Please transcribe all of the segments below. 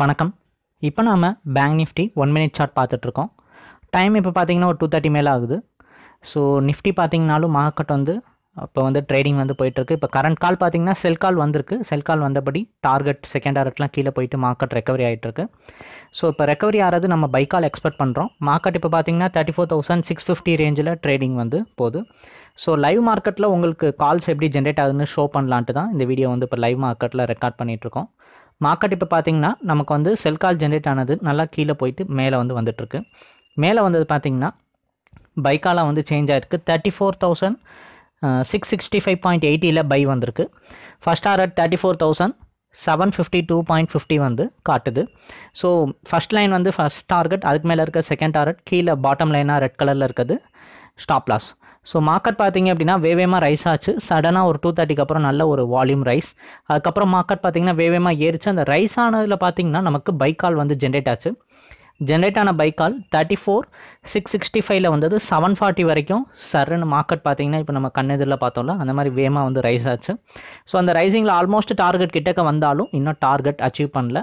வணக்கம் இப்போ நாம் bank Nifty one minute chart பார்த்துட்ருக்கோம் டைம் இப்போ பார்த்தீங்கன்னா ஒரு டூ தேர்ட்டி மேலே ஆகுது ஸோ நிஃப்டி பார்த்தீங்கனாலும் மார்க்கெட் வந்து இப்போ வந்து ட்ரேடிங் வந்து போயிட்டுருக்கு இப்போ கரண்ட் கால் பார்த்தீங்கன்னா செல் கால் வந்திருக்கு செல் கால் வந்தபடி டார்கெட் செகண்ட் ஆர்ட்லாம் கீழே போயிட்டு மார்க்கெட் ரெக்கவரி ஆகிட்டுருக்கு ஸோ இப்போ ரெக்கவரி ஆகிறது நம்ம பை கால் எக்ஸ்பெக்ட் பண்ணுறோம் மார்க்கெட் இப்போ பார்த்தீங்கன்னா thirty four thousand six fifty ரேஞ்சில் ட்ரேடிங் வந்து போகுது ஸோ லைவ் மார்க்கெட்டில் உங்களுக்கு கால்ஸ் எப்படி ஜென்ரேட் ஆகுதுன்னு ஷோ பண்ணலான்ட்டு தான் இந்த வீடியோ வந்து இப்போ லைவ் மார்க்கெட்டில் ரெக்கார்ட் பண்ணிகிட்ருக்கோம் மார்க்கெட் இப்போ பார்த்தீங்கன்னா நமக்கு வந்து செல் கால் ஜென்ரேட் ஆனது நல்லா கீழே போயிட்டு மேலே வந்து வந்துட்டுருக்கு மேலே வந்தது பார்த்தீங்கன்னா பைக்காலாம் வந்து சேஞ்ச் ஆகிருக்கு thirty four thousand six sixty five point எயிட்டியில் பை வந்திருக்கு first order thirty four thousand seven fifty two point fifty வந்து காட்டுது ஸோ ஃபஸ்ட் லைன் வந்து ஃபஸ்ட் டார்கெட் அதுக்கு மேலே இருக்க செகண்ட் டார்கெட் கீழே பாட்டம் லைனாக ரெட் கலரில் இருக்குது ஸ்டாப் லாஸ் ஸோ மார்க்கெட் பார்த்தீங்க அப்படின்னா வேவேமாக ரைஸ் ஆச்சு சடனாக ஒரு டூ தேர்ட்டிக்கு அப்புறம் நல்ல ஒரு வால்யூம் ரைஸ் அதுக்கப்புறம் மார்க்கெட் பார்த்தீங்கன்னா வேவேமாக ஏறிச்சு அந்த ரைஸ் ஆனதில் பார்த்தீங்கன்னா நமக்கு பைக்கால் வந்து ஜென்ரேட் ஆச்சு ஜென்ரேட் ஆன buy call thirty four six sixty ஃபைவ்ல வந்தது செவன் ஃபார்ட்டி வரைக்கும் சர்ன்னு மார்க்கெட் பார்த்தீங்கன்னா இப்போ நம்ம கண்ணெதிரில் பார்த்தோம்ல அந்த மாதிரி வேமாக வந்து ரைஸ் ஆச்சு ஸோ அந்த ரைசிங்கில் ஆல்மோஸ்ட் டார்கெட் கிட்டக்க வந்தாலும் இன்னும் டார்கெட் அச்சீவ் பண்ணல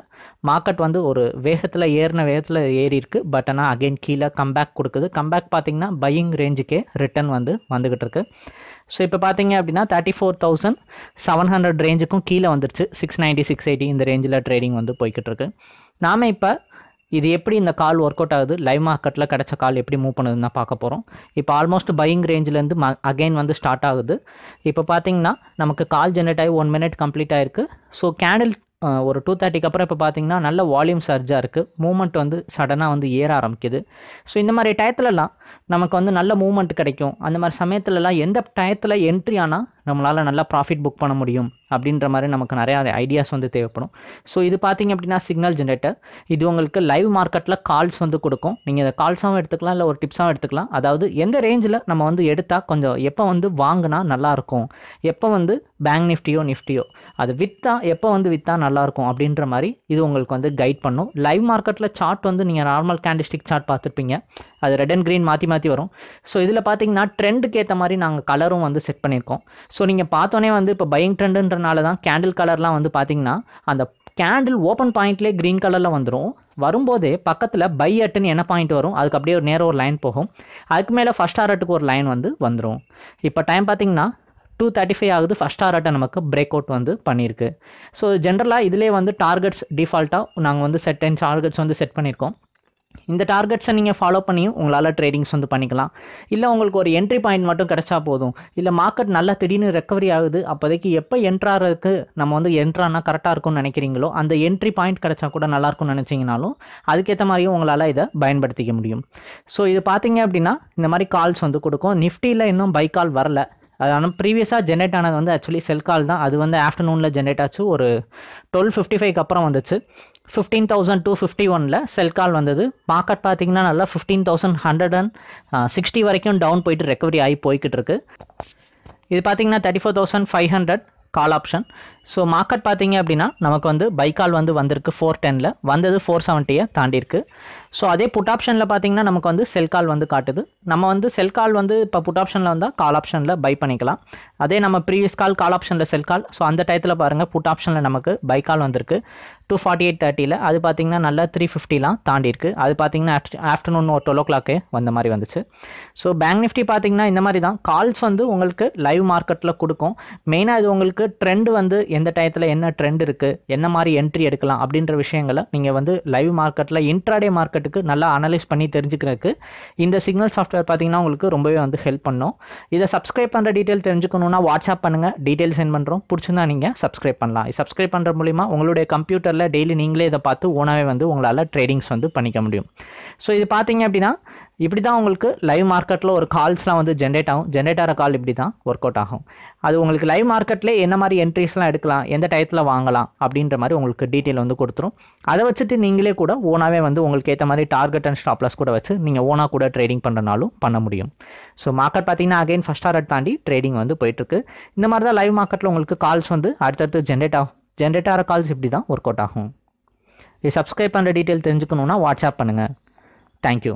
மார்க்கெட் வந்து ஒரு வேகத்தில் ஏறின வேகத்தில் ஏறி இருக்கு பட் ஆனால் அகெயின் கீழே கம்பேக் கொடுக்குது கம்பேக் பார்த்தீங்கன்னா பையிங் ரேஞ்சுக்கே ரிட்டர்ன் வந்து வந்துகிட்டு இருக்கு ஸோ இப்போ பார்த்தீங்க அப்படின்னா thirty four thousand seven hundred ரேஞ்சுக்கும் கீழே வந்துருச்சு சிக்ஸ் நைன்ட்டி சிக்ஸ் எயிட்டி இந்த ரேஞ்சில் ட்ரேடிங் வந்து போய்கிட்டு இருக்கு நாம இப்போ இது எப்படி இந்த கால் ஒர்க் அவுட் ஆகுது லைவ் மார்க்கெட்டில் கிடச்ச கால் எப்படி மூவ் பண்ணுதுன்னு பார்க்க போகிறோம் இப்போ ஆல்மோஸ்ட் பையிங் ரேஞ்சிலேருந்து ம அகைன் வந்து ஸ்டார்ட் ஆகுது இப்போ பார்த்தீங்கன்னா நமக்கு கால் ஜென்ரேட் ஆகி ஒன் மினிட் கம்ப்ளீட் ஆயிருக்கு ஸோ கேண்டில் ஒரு டூ தேர்ட்டிக்கு அப்புறம் இப்போ பார்த்தீங்கன்னா நல்ல வால்யூம் சர்ஜாக இருக்குது மூமெண்ட் வந்து சடனாக வந்து ஏற ஆரம்பிக்குது ஸோ இந்த மாதிரி டயத்துலலாம் நமக்கு வந்து நல்ல மூமெண்ட் கிடைக்கும் அந்த மாதிரி சமயத்துலலாம் எந்த டயத்தில் என்ட்ரி ஆனால் நம்மளால் நல்லா ப்ராஃபிட் புக் பண்ண முடியும் அப்படின்ற மாதிரி நமக்கு நிறையா ஐடியாஸ் வந்து தேவைப்படும் ஸோ இது பார்த்திங்க அப்படின்னா சிக்னல் ஜென்ரேட்டர் இது உங்களுக்கு லைவ் மார்க்கெட்டில் கால்ஸ் வந்து கொடுக்கும் நீங்கள் இதை கால்ஸாகவும் எடுத்துக்கலாம் இல்லை ஒரு டிப்ஸாகவும் எடுத்துக்கலாம் அதாவது எந்த ரேஞ்சில் நம்ம வந்து எடுத்தால் கொஞ்சம் எப்போ வந்து வாங்கினா நல்லாயிருக்கும் எப்போ வந்து பேங்க் நிஃப்டியோ நிஃப்டியோ அது விற்றா எப்போ வந்து விற்றா நல்லாயிருக்கும் அப்படின்ற மாதிரி இது உங்களுக்கு வந்து கைட் பண்ணும் லைவ் மார்க்கெட்டில் சார்ட் வந்து நீங்கள் நார்மல் கேண்டிஸ்டிக் சார்ட் பார்த்துருப்பீங்க அது ரெட் அண்ட் க்ரீன் மாற்றி மாற்றி வரும் ஸோ இதில் பார்த்தீங்கன்னா ட்ரெண்டுக்கு ஏற்ற மாதிரி நாங்கள் கலரும் வந்து செட் பண்ணியிருக்கோம் ஸோ நீங்கள் பார்த்தோன்னே வந்து இப்போ பையிங் ட்ரெண்டுன்றனால தான் கேண்டில் கலர்லாம் வந்து பார்த்தீங்கன்னா அந்த கேண்டில் ஓப்பன் பாயிண்ட்லேயே க்ரீன் கலரில் வந்துடும் வரும்போதே பக்கத்தில் பை அட்டுன்னு என்ன பாயிண்ட் வரும் அதுக்கு அப்படியே ஒரு நேரம் ஒரு லைன் போகும் அதுக்கு மேலே ஃபஸ்ட் ஆர்ட்டுக்கு ஒரு லைன் வந்து வந்துடும் இப்போ டைம் பார்த்தீங்கன்னா டூ தேர்ட்டி ஃபைவ் ஆகுது ஃபஸ்ட் ஆர்ட்டை நமக்கு பிரேக் அவுட் வந்து பண்ணியிருக்கு ஸோ ஜென்ரலாக இதிலே வந்து டார்கெட்ஸ் டிஃபால்ட்டாக நாங்கள் வந்து செட் டென் டார்கெட்ஸ் வந்து செட் பண்ணியிருக்கோம் இந்த டார்கெட்ஸை நீங்கள் ஃபாலோ பண்ணி உங்களால் ட்ரேடிங்ஸ் வந்து பண்ணிக்கலாம் இல்லை உங்களுக்கு ஒரு என்ட்ரி பாயிண்ட் மட்டும் கிடச்சா போதும் இல்லை மார்க்கெட் நல்லா திடீர்னு ரெக்கவரி ஆகுது அப்போதைக்கு எப்போ என்ட்ராகிறதுக்கு நம்ம வந்து என்ட்ரானா கரெக்டாக இருக்கும்னு நினைக்கிறீங்களோ அந்த என்ட்ரி பாயிண்ட் கிடச்சா கூட நல்லாயிருக்கும்னு நினச்சிங்கனாலும் அதுக்கேற்ற மாதிரியும் உங்களால் இதை பயன்படுத்திக்க முடியும் ஸோ இது பார்த்தீங்க அப்படின்னா இந்த மாதிரி கால்ஸ் வந்து கொடுக்கும் நிஃப்டியில் இன்னும் பை கால் வரல அது ஆனால் ப்ரீவியஸாக ஜென்ரேட் ஆனது வந்து ஆக்சுவலி செல் கால் தான் அது வந்து ஆஃப்டர்நூனில் ஜென்ரேட் ஆச்சு ஒரு டுவெல் ஃபிஃப்டி ஃபைவ்க்கு அப்புறம் வந்துச்சு ஃபிஃப்டீன் தௌசண்ட் டூ ஃபிஃப்டி ஒனில் செல் கால் வந்தது மார்க்கெட் பார்த்தீங்கன்னா நல்லா fifteen thousand hundred and sixty வரைக்கும் டவுன் போயிட்டு ரெக்கவரி ஆகி போய்கிட்டு இருக்கு இது பார்த்தீங்கன்னா thirty four thousand five hundred call option so market பார்த்தீங்க அப்படின்னா நமக்கு வந்து பைக்கால் வந்து வந்திருக்கு ஃபோர் டெனில் வந்தது ஃபோர் செவன்ட்டியை தாண்டியிருக்கு ஸோ அதே புட் ஆப்ஷனில் பார்த்தீங்கன்னா நமக்கு வந்து செல் கால் வந்து காட்டுது நம்ம வந்து செல் கால் வந்து இப்போ புட் ஆப்ஷனில் வந்தால் கால் ஆப்ஷனில் பை பண்ணிக்கலாம் அதே நம்ம ப்ரீவியஸ் கால் கால் ஆப்ஷனில் செல் கால் ஸோ அந்த டயத்தில் பாருங்கள் புட் ஆப்ஷனில் நமக்கு பை கால் வந்திருக்கு டூ ஃபார்ட்டி எயிட் தேர்ட்டியில் அது பார்த்தீங்கன்னா நல்லா த்ரீ ஃபிஃப்டிலாம் தாண்டியிருக்கு அது பார்த்தீங்கன்னா ஆஃப்டர்நூன் ஒரு டுவெல் ஓ கிளாக்கே வந்த மாதிரி வந்துச்சு ஸோ பேங்க் நிஃப்டி பார்த்திங்கன்னா இந்த மாதிரி தான் கால்ஸ் வந்து உங்களுக்கு லைவ் மார்க்கெட்டில் கொடுக்கும் மெயினாக இது உங்களுக்கு ட்ரெண்ட் வந்து எந்த டயத்தில் என்ன ட்ரெண்ட் இருக்குது என்ன மாதிரி என்ட்ரி எடுக்கலாம் அப்படின்ற விஷயங்களை நீங்கள் வந்து லைவ் மார்க்கெட்டில் இன்ட்ராடே மார்க்கெட்டுக்கு நல்லா அனலைஸ் பண்ணி தெரிஞ்சுக்கிறதுக்கு இந்த சிக்னல் சாஃப்ட்வேர் பார்த்தீங்கன்னா உங்களுக்கு ரொம்பவே வந்து ஹெல்ப் பண்ணும் இதை சப்ஸ்கிரைப் பண்ணுற டீட்டெயில் தெரிஞ்சுக்கணுன்னா வாட்ஸ்அப் பண்ணுங்கள் டீட்டெயில் சென்ட் பண்ணுறோம் பிடிச்சிருந்தா நீங்கள் சப்ஸ்கிரைப் பண்ணலாம் சப்ஸ்கிரைப் பண்ணுற மூலிமா உங்களுடைய கம்ப்யூட்டரில் டெய்லி நீங்களே இதை பார்த்து ஓனாகவே வந்து உங்களால் ட்ரேடிங்ஸ் வந்து பண்ணிக்க முடியும் ஸோ இது பார்த்தீங்க அப்படின்னா இப்படி தான் உங்களுக்கு லைவ் மார்க்கெட்டில் ஒரு கால்ஸ்லாம் வந்து ஜென்ரேட் ஆகும் ஜென்ரேட் ஆகிற கால் இப்படி தான் ஒர்க் அவுட் ஆகும் அது உங்களுக்கு லைவ் மார்க்கெட்லேயே என்ன மாதிரி என்ட்ரிஸ்லாம் எடுக்கலாம் எந்த டயத்தில் வாங்கலாம் அப்படின்ற மாதிரி உங்களுக்கு டீட்டெயில் வந்து கொடுத்துரும் அதை வச்சுட்டு நீங்களே கூட ஓனாகவே வந்து உங்களுக்கு ஏற்ற மாதிரி டார்கெட் அண்ட் ஸ்டாப்லஸ் கூட வச்சு நீங்கள் ஓனாக கூட ட்ரேடிங் பண்ணுறனாலும் பண்ண முடியும் ஸோ மார்க்கெட் பார்த்தீங்கன்னா அகைன் ஃபஸ்ட் ஆர்ட் தாண்டி ட்ரேடிங் வந்து போயிட்டுருக்கு இந்த மாதிரி தான் லைவ் மார்க்கெட்டில் உங்களுக்கு கால்ஸ் வந்து அடுத்தடுத்து ஜென்ரேட் ஆகும் ஜென்ரேட் ஆகிற கால்ஸ் இப்படி தான் ஒர்க் அவுட் ஆகும் இது சப்ஸ்கிரைப் பண்ணுற டீட்டெயில் தெரிஞ்சுக்கணுன்னா வாட்ஸ்அப் பண்ணுங்கள் தேங்க்யூ